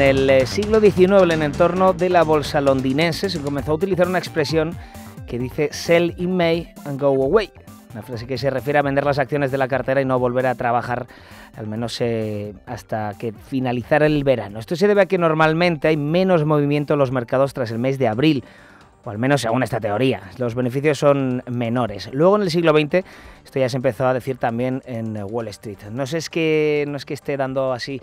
En el eh, siglo XIX, en el entorno de la bolsa londinense, se comenzó a utilizar una expresión que dice sell in May and go away. Una frase que se refiere a vender las acciones de la cartera y no volver a trabajar, al menos eh, hasta que finalizara el verano. Esto se debe a que normalmente hay menos movimiento en los mercados tras el mes de abril, o al menos según esta teoría. Los beneficios son menores. Luego en el siglo XX, esto ya se empezó a decir también en Wall Street. No, sé, es que, no es que esté dando así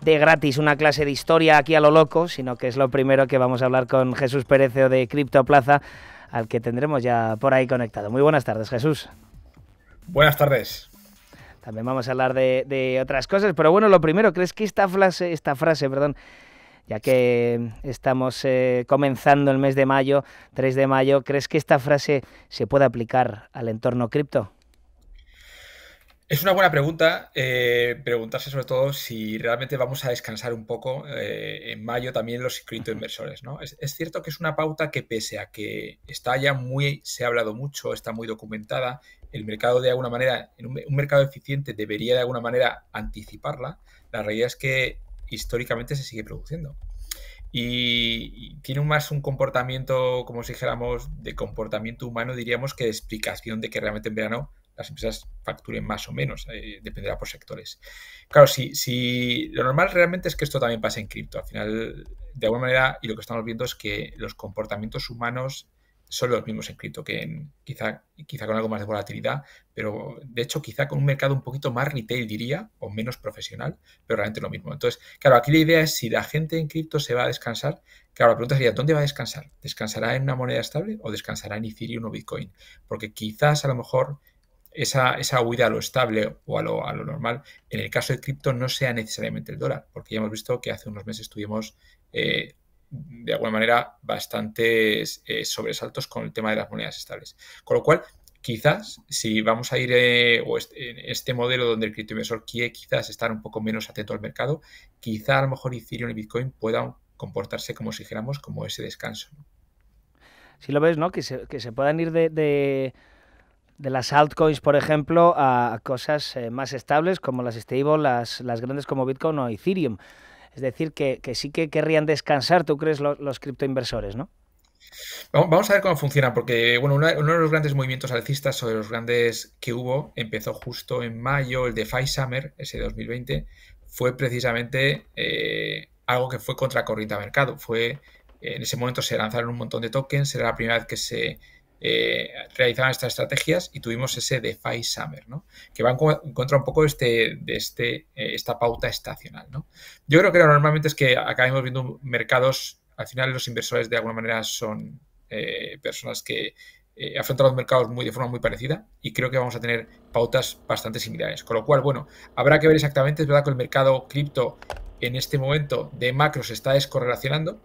de gratis una clase de historia aquí a lo loco, sino que es lo primero que vamos a hablar con Jesús e o de Plaza, al que tendremos ya por ahí conectado. Muy buenas tardes, Jesús. Buenas tardes. También vamos a hablar de, otras cosas, pero bueno, lo primero, ¿crees que esta frase, esta frase, perdón, ya que estamos eh, comenzando el mes de mayo, 3 de mayo, ¿crees que esta frase se puede aplicar al entorno cripto? Es una buena pregunta, eh, preguntarse sobre todo si realmente vamos a descansar un poco eh, en mayo también los criptoinversores. ¿no? Es, cierto que es una pauta que pese a que está ya muy, se ha hablado mucho, está muy documentada, el mercado de alguna manera, en un, mercado eficiente debería de alguna manera anticiparla, la realidad es que históricamente se sigue produciendo. Y, y tiene más un comportamiento, como si dijéramos, de comportamiento humano, diríamos, que de explicación de que realmente en verano las empresas facturen más o menos, eh, dependerá por sectores. Claro, si, si lo normal realmente es que esto también pase en cripto, al final, de alguna manera, y lo que estamos viendo es que los comportamientos humanos son los mismos en cripto, que quizá, quizá con algo más de volatilidad, pero de hecho quizá con un mercado un poquito más retail, diría, o menos profesional, pero realmente lo mismo. Entonces, claro, aquí la idea es si la gente en cripto se va a descansar, claro, la pregunta sería, ¿dónde va a descansar? ¿Descansará en una moneda estable o descansará en Ethereum o Bitcoin? Porque quizás a lo mejor esa, huida a lo estable o a lo, normal, en el caso de cripto no sea necesariamente el dólar, porque ya hemos visto que hace unos meses tuvimos eh, de alguna manera bastantes eh, sobresaltos con el tema de las monedas estables. Con lo cual, quizás si vamos a ir eh, en este modelo donde el criptoinversor quiere quizás estar un poco menos atento al mercado, quizás a lo mejor Ethereum y Bitcoin puedan comportarse como si dijéramos como ese descanso. Si lo ves, ¿no? Que se, puedan ir de de las altcoins, por ejemplo, a cosas eh, más estables como las stable, las, las grandes como Bitcoin o Ethereum. Es decir, que, sí que querrían descansar, tú crees, los, los criptoinversores, ¿no? Vamos a ver cómo funciona, porque bueno, uno de los grandes movimientos alcistas o de los grandes que hubo empezó justo en mayo, el de Summer, ese 2020, fue precisamente eh, algo que fue contracorriente a mercado. Fue, en ese momento se lanzaron un montón de tokens, era la primera vez que se eh, realizaban estas estrategias y tuvimos ese DeFi Summer, ¿no? Que va en contra un poco este, de este, eh, esta pauta estacional, ¿no? Yo creo que normalmente es que acabemos viendo mercados, al final los inversores de alguna manera son eh, personas que afrontan los mercados muy, de forma muy parecida y creo que vamos a tener pautas bastante similares. Con lo cual, bueno, habrá que ver exactamente, es verdad que el mercado cripto en este momento de macro se está descorrelacionando,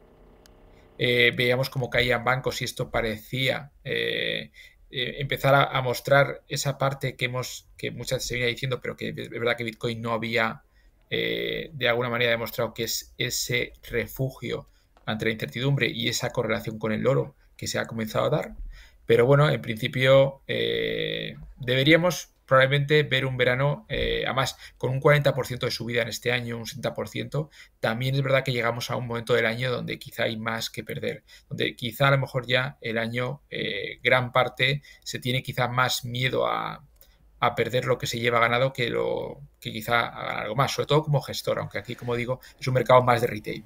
eh, veíamos como caían bancos y esto parecía eh, eh, empezar a, mostrar esa parte que hemos, que muchas veces se venía diciendo, pero que es verdad que Bitcoin no había de alguna manera demostrado que es ese refugio ante la incertidumbre y esa correlación con el oro que se ha comenzado a dar. Pero bueno, en principio deberíamos probablemente ver un verano, eh, además con un 40% de subida en este año, un 60%, también es verdad que llegamos a un momento del año donde quizá hay más que perder, donde quizá a lo mejor ya el año, eh, gran parte, se tiene quizá más miedo a, perder lo que se lleva ganado que lo que quizá a ganar algo más, sobre todo como gestor, aunque aquí, como digo, es un mercado más de retail.